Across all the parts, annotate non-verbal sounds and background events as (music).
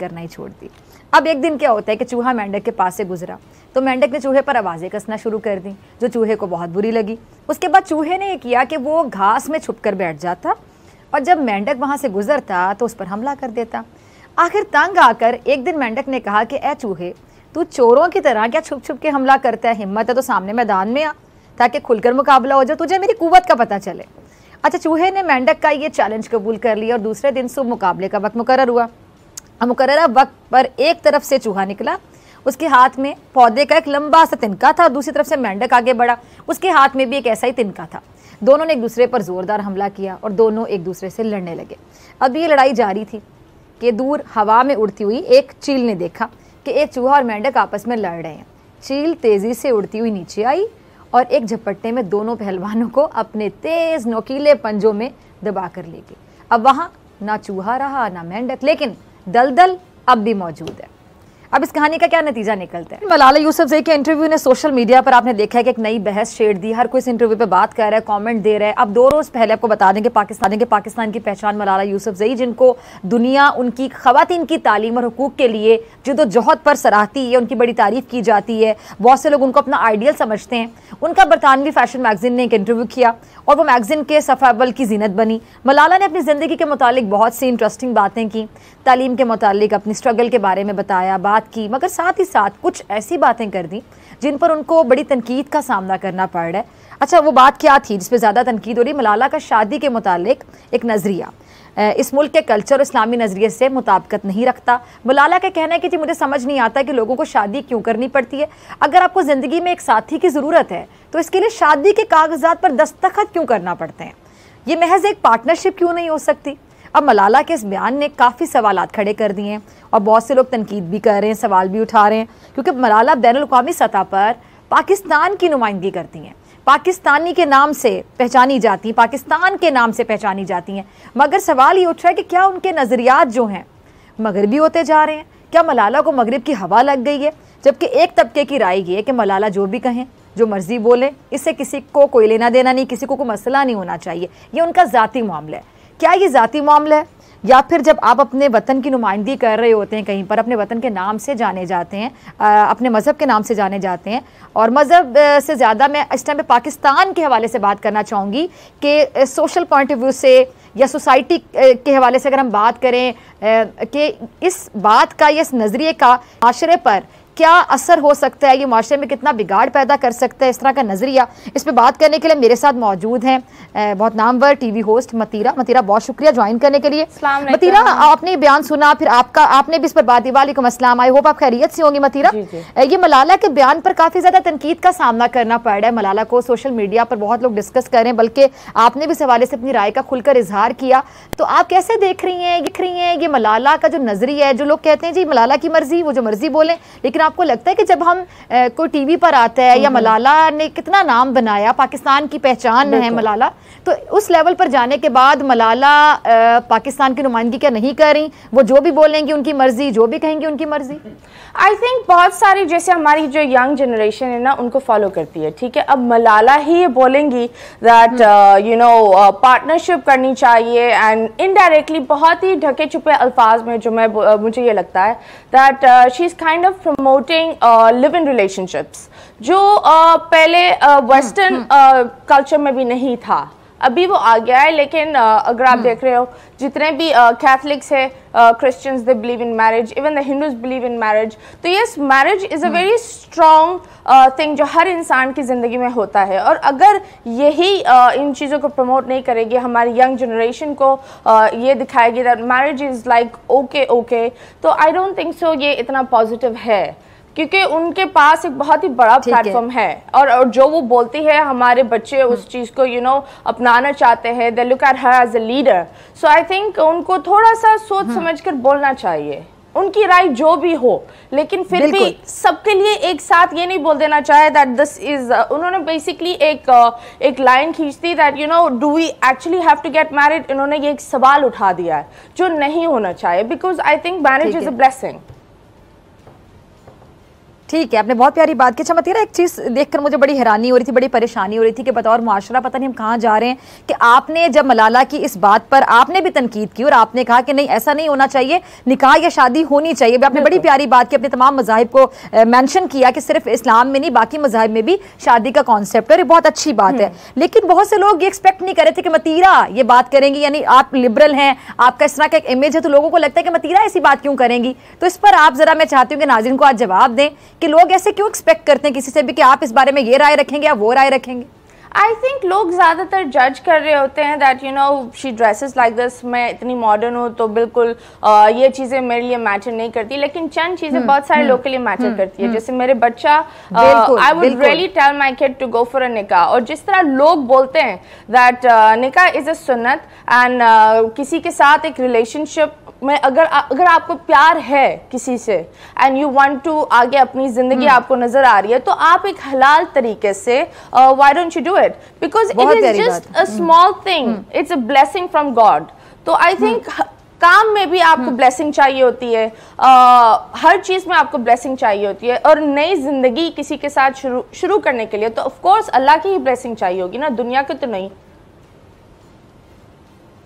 करना ही छोड़ दी अब एक दिन क्या होता है कि चूहा मेंढक के पास से गुजरा तो मेंढक ने चूहे पर आवाज़ें कसना शुरू कर दी जो चूहे को बहुत बुरी लगी उसके बाद चूहे ने ये किया कि वो घास में छुप कर बैठ जाता और जब मेंढक वहाँ से गुजरता तो उस पर हमला कर देता आखिर तंग आकर एक दिन मेंढक ने कहा कि ऐ चूहे तू चोरों की तरह क्या छुप छुप के हमला करता है हिम्मत है तो सामने मैदान में आ ताकि खुलकर मुकाबला हो जाए तुझे मेरी कुवत का पता चले अच्छा चूहे ने मेंढक का ये चैलेंज कबूल कर लिया और दूसरे दिन सुबह मुकाबले का वक्त मुकर हुआ मुकर्रा वक्त पर एक तरफ से चूहा निकला उसके हाथ में पौधे का एक लंबा सा तिनका था और दूसरी तरफ से मेंढक आगे बढ़ा उसके हाथ में भी एक ऐसा ही तिनका था दोनों ने एक दूसरे पर जोरदार हमला किया और दोनों एक दूसरे से लड़ने लगे अब ये लड़ाई जारी थी कि दूर हवा में उड़ती हुई एक चील ने देखा कि एक चूहा और मेंढक आपस में लड़ रहे हैं चील तेज़ी से उड़ती हुई नीचे आई और एक झपट्टे में दोनों पहलवानों को अपने तेज़ नोकीले पंजों में दबा कर ले गई अब वहाँ ना चूहा रहा ना मेंढक लेकिन दलदल अब भी मौजूद है अब इस कहानी का क्या नतीजा निकलता है मलाला यूसुफ के इंटरव्यू ने सोशल मीडिया पर आपने देखा है कि एक नई बहस छेड़ दी हर कोई इस इंटरव्यू पे बात कर रहा है कमेंट दे रहा है अब दो रोज पहले आपको बता दें कि पाकिस्तान के पाकिस्तान की पहचान मलाला यूसफ जई जिनको दुनिया उनकी खातन की तालीम और हकूक के लिए जदोजहद पर सराहती है उनकी बड़ी तारीफ की जाती है बहुत से लोग उनको अपना आइडियल समझते हैं उनका बरतानवी फैशन मैगजीन ने एक इंटरव्यू किया और वो मैगजीन के सफ़ाबल की जीनत बनी मलाला ने अपनी ज़िंदगी के मुतालिक बहुत सी इंटरेस्टिंग बातें की तालीम के मुतालिक अपनी स्ट्रगल के बारे में बताया बात बात की मगर साथ ही साथ कुछ ऐसी बातें कर दी जिन पर उनको बड़ी तनकीद का सामना करना पड़ रहा है अच्छा वो बात क्या थी जिसपे ज़्यादा तनकीद हो रही मलाला का शादी के मुतालिक एक नज़रिया इस मुल्क के कल्चर और इस्लामी नज़रिए से मुताबकत नहीं रखता मलाला का कहना है कि जी मुझे समझ नहीं आता कि लोगों को शादी क्यों करनी पड़ती है अगर आपको ज़िंदगी में एक साथी की ज़रूरत है तो इसके लिए शादी के कागजात पर दस्तखत क्यों करना पड़ते हैं ये महज एक पार्टनरशिप क्यों नहीं हो सकती अब मलाला के इस बयान ने काफ़ी सवाल खड़े कर दिए हैं और बहुत से लोग तनकीद भी कर रहे हैं सवाल भी उठा रहे हैं क्योंकि मलाला बैन अवी सतह पर पाकिस्तान की नुमाइंदगी करती हैं पाकिस्तानी के नाम से पहचानी जाती हैं पाकिस्तान के नाम से पहचानी जाती हैं मगर सवाल ये उठ रहा है कि क्या उनके नज़रियात जो हैं मगरबी होते जा रहे हैं क्या मलाला को मगरब की हवा लग गई है जबकि एक तबके की राय ये है कि मलाला जो भी कहें जो मर्जी बोले इससे किसी को कोई लेना देना नहीं किसी को कोई मसला नहीं होना चाहिए ये उनका ज़ाती मामला है क्या ये ज़ाती मामला है या फिर जब आप अपने वतन की नुमाइंदगी कर रहे होते हैं कहीं पर अपने वतन के नाम से जाने जाते हैं अपने मज़हब के नाम से जाने जाते हैं और मज़हब से ज़्यादा मैं इस टाइम पे पाकिस्तान के हवाले से बात करना चाहूँगी कि सोशल पॉइंट ऑफ व्यू से या सोसाइटी के हवाले से अगर हम बात करें कि इस बात का या इस नज़रिए का माशरे पर क्या असर हो सकता है ये माशरे में कितना बिगाड़ पैदा कर सकता है इस तरह का नज़रिया इस पर बात करने के लिए मेरे साथ मौजूद हैं बहुत नामवर टीवी होस्ट मतीरा मतीरा बहुत शुक्रिया ज्वाइन करने के लिए मतीरा आपने बयान सुना फिर आपका आपने भी इस पर बात को मसला आई होप आप खैरियत से होंगी मतीरा ये मलाला के बयान पर काफ़ी ज़्यादा तनकीद का सामना करना पड़ रहा है मलाला को सोशल मीडिया पर बहुत लोग डिस्कस कर रहे हैं बल्कि आपने भी इस हवाले से अपनी राय का खुलकर इजहार किया तो आप कैसे देख रही हैं दिख रही हैं ये मलाला का जो नज़रिया है जो लोग कहते हैं जी मलाला की मर्जी वो जो मर्जी बोलें लेकिन आप आपको लगता है कि जब हम आ, को टीवी पर आता है या हम्म, हम्म। मलाला ने कितना नाम बनाया पाकिस्तान की पहचान है मलाला तो उस लेवल पर जाने के बाद मलाला पाकिस्तान की नुमाइंदगी क्या नहीं कर रही वो जो भी बोलेंगी उनकी मर्जी जो भी कहेंगी उनकी मर्जी आई थिंक बहुत सारी जैसे हमारी जो यंग जनरेशन है ना उनको फॉलो करती है ठीक है अब मलाला ही ये बोलेंगी दैट यू नो पार्टनरशिप करनी चाहिए एंड इनडायरेक्टली बहुत ही ढके छुपे अल्फाज में जो मैं मुझे ये लगता है that she is kind of promote promoting live in relationships जो uh, पहले वेस्टर्न uh, कल्चर (laughs) uh, में भी नहीं था अभी वो आ गया है लेकिन अगर आप हम्म। देख रहे हो जितने भी कैथलिक्स है Christians they believe in marriage even the Hindus believe in marriage तो yes marriage is a very strong thing जो हर इंसान की ज़िंदगी में होता है और अगर यही uh, इन चीज़ों को प्रमोट नहीं करेगी हमारी यंग जनरेशन को uh, ये दिखाएगी that marriage is like okay okay तो आई डोंट थिंक सो ये इतना पॉजिटिव है क्योंकि उनके पास एक बहुत ही बड़ा प्लेटफॉर्म है, और, और जो वो बोलती है हमारे बच्चे हम्म। उस चीज़ को यू you नो know, अपनाना चाहते हैं they look at her as a leader so I think उनको थोड़ा सा सोच हम्म। समझ कर बोलना चाहिए उनकी राय जो भी हो लेकिन फिर भी सबके लिए एक साथ ये नहीं बोल देना चाहे दैट दिस इज उन्होंने बेसिकली एक uh, एक लाइन खींचती that you know do we actually have to get married इन्होंने ये एक सवाल उठा दिया है जो नहीं होना चाहिए because I think marriage is a blessing ठीक है आपने बहुत प्यारी बात की अच्छा मतरा एक चीज़ देखकर मुझे बड़ी हैरानी हो रही थी बड़ी परेशानी हो रही थी कि बतौर माशरा पता नहीं हम कहाँ जा रहे हैं कि आपने जब मलाला की इस बात पर आपने भी तनकीद की और आपने कहा कि नहीं ऐसा नहीं होना चाहिए निकाह या शादी होनी चाहिए भी आपने बड़ी प्यारी बात की अपने तमाम मजाहब को मैंशन किया कि सिर्फ इस्लाम में नहीं बाकी मजाहब में भी शादी का कॉन्सेप्ट है और बहुत अच्छी बात है हम्म। लेकिन बहुत से लोग ये एक्सपेक्ट नहीं कर रहे थे कि मतीरा ये बात करेंगी यानी आप लिबरल हैं आपका इस तरह का एक इमेज है तो लोगों को लगता है कि मतीरा ऐसी बात क्यों करेंगी तो इस पर आप जरा मैं चाहती हूँ कि नाजिन को आज जवाब दें कि लोग ऐसे क्यों एक्सपेक्ट करते हैं किसी से भी कि आप इस बारे में ये राय रखेंगे या वो राय रखेंगे आई थिंक लोग ज़्यादातर जज कर रहे होते हैं that you know she dresses like this मैं इतनी मॉडर्न हूँ तो बिल्कुल आ, ये चीज़ें मेरे लिए मैटर नहीं करती लेकिन चंद चीज़ें हम्म, बहुत सारे हम्म, लोग के लिए मैटर हम्म, करती है जैसे मेरे बच्चा I would really tell my kid to go for a निका और जिस तरह लोग बोलते हैं दैट निका इज़ अ सुन्नत एंड किसी के साथ एक रिलेशनशिप मैं अगर अगर आपको प्यार है किसी से एंड यू वांट टू आगे अपनी ज़िंदगी हम्म। आपको नज़र आ रही है तो आप एक हलाल तरीके से why don't you do it because it is just a small thing it's a blessing from God तो आई थिंक हम्म। काम में भी आपको ब्लेसिंग हम्म। चाहिए होती है आ, uh, हर चीज़ में आपको ब्लेसिंग चाहिए होती है और नई ज़िंदगी किसी के साथ शुरू शुरू करने के लिए तो ऑफ़ कोर्स अल्लाह की ही ब्लेसिंग चाहिए होगी ना दुनिया के तो नहीं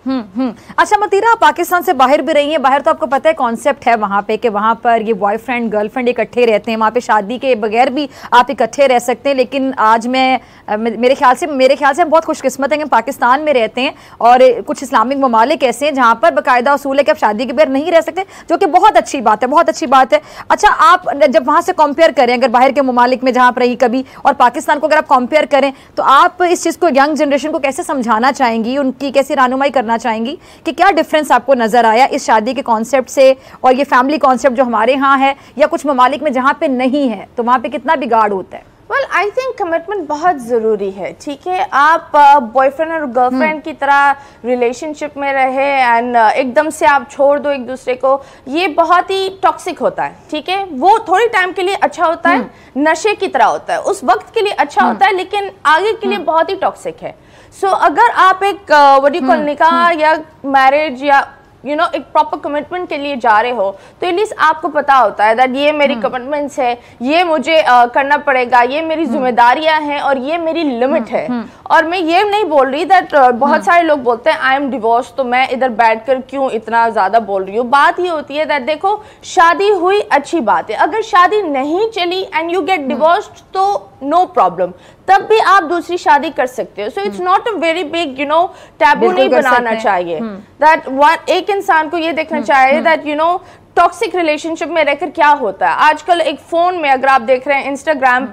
हम्म, हम्म अच्छा मतीरा पाकिस्तान से बाहर भी रही हैं बाहर तो आपको पता है कॉन्सेप्ट है वहाँ पे कि वहाँ पर ये बॉयफ्रेंड गर्लफ्रेंड इकट्ठे रहते हैं वहाँ पे शादी के बगैर भी आप इकट्ठे रह सकते हैं लेकिन आज मैं मेरे ख्याल से मेरे ख्याल से हम बहुत खुशकिस्मत हैं कि हम पाकिस्तान में रहते हैं और कुछ इस्लामिक ममालिक ऐसे हैं जहाँ पर बाकायदा असूल है कि आप शादी के बगैर नहीं रह सकते जो कि बहुत अच्छी बात है बहुत अच्छी बात है अच्छा आप जब वहाँ से कंपेयर करें अगर बाहर के ममालिक में जहाँ आप रही कभी और पाकिस्तान को अगर आप कंपेयर करें तो आप इस चीज़ को यंग जनरेशन को कैसे समझाना चाहेंगी उनकी कैसे रानुमाई करना जानना चाहेंगी कि क्या डिफरेंस आपको नज़र आया इस शादी के कॉन्सेप्ट से और ये फैमिली कॉन्सेप्ट जो हमारे यहाँ है या कुछ ममालिक में जहाँ पे नहीं है तो वहाँ पे कितना बिगाड़ होता है वेल आई थिंक कमिटमेंट बहुत ज़रूरी है ठीक है आप बॉयफ्रेंड uh, और गर्लफ्रेंड हम्म। की तरह रिलेशनशिप में रहे एंड uh, एकदम से आप छोड़ दो एक दूसरे को ये बहुत ही टॉक्सिक होता है ठीक है वो थोड़ी टाइम के लिए अच्छा होता है हम्म। नशे की तरह होता है उस वक्त के लिए अच्छा हम्म। होता है लेकिन आगे के लिए बहुत ही टॉक्सिक है सो so, अगर आप एक वडी uh, कॉल हम्म, निकाह हम्म। या मैरिज या यू नो एक प्रॉपर कमिटमेंट के लिए जा रहे हो तो एटलीस्ट आपको पता होता है दैट ये मेरी कमिटमेंट्स हम्म। है ये मुझे uh, करना पड़ेगा ये मेरी हम्म। जिम्मेदारियां हैं और ये मेरी लिमिट हम्म। है और मैं ये नहीं बोल रही दैट uh, बहुत सारे लोग बोलते हैं आई एम डिवोर्स तो मैं इधर बैठ कर क्यों इतना ज़्यादा बोल रही हूँ बात ये होती है दैट देखो शादी हुई अच्छी बात है अगर शादी नहीं चली एंड यू गेट डिवोर्स तो नो no प्रॉब्लम तब भी आप दूसरी शादी कर सकते हो so it's not a very big you know taboo नहीं बनाना चाहिए दैट वन एक इंसान को ये देखना चाहिए that you know toxic relationship में रहकर क्या होता है आजकल एक फ़ोन में अगर आप देख रहे हैं इंस्टाग्राम हम्म।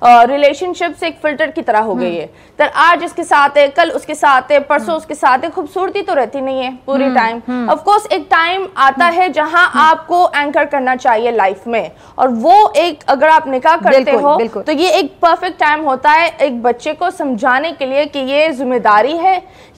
पर रिलेशनशिप्स एक फिल्टर की तरह हो गई हम्म। है तर आज इसके साथ है कल उसके साथ है परसों हम्म। उसके साथ है खूबसूरती तो रहती नहीं है पूरी टाइम ऑफ कोर्स एक टाइम आता है जहां आपको एंकर करना चाहिए लाइफ में और वो एक अगर आप निकाह करते हो तो ये एक परफेक्ट टाइम होता है एक बच्चे को समझाने के लिए कि ये जिम्मेदारी है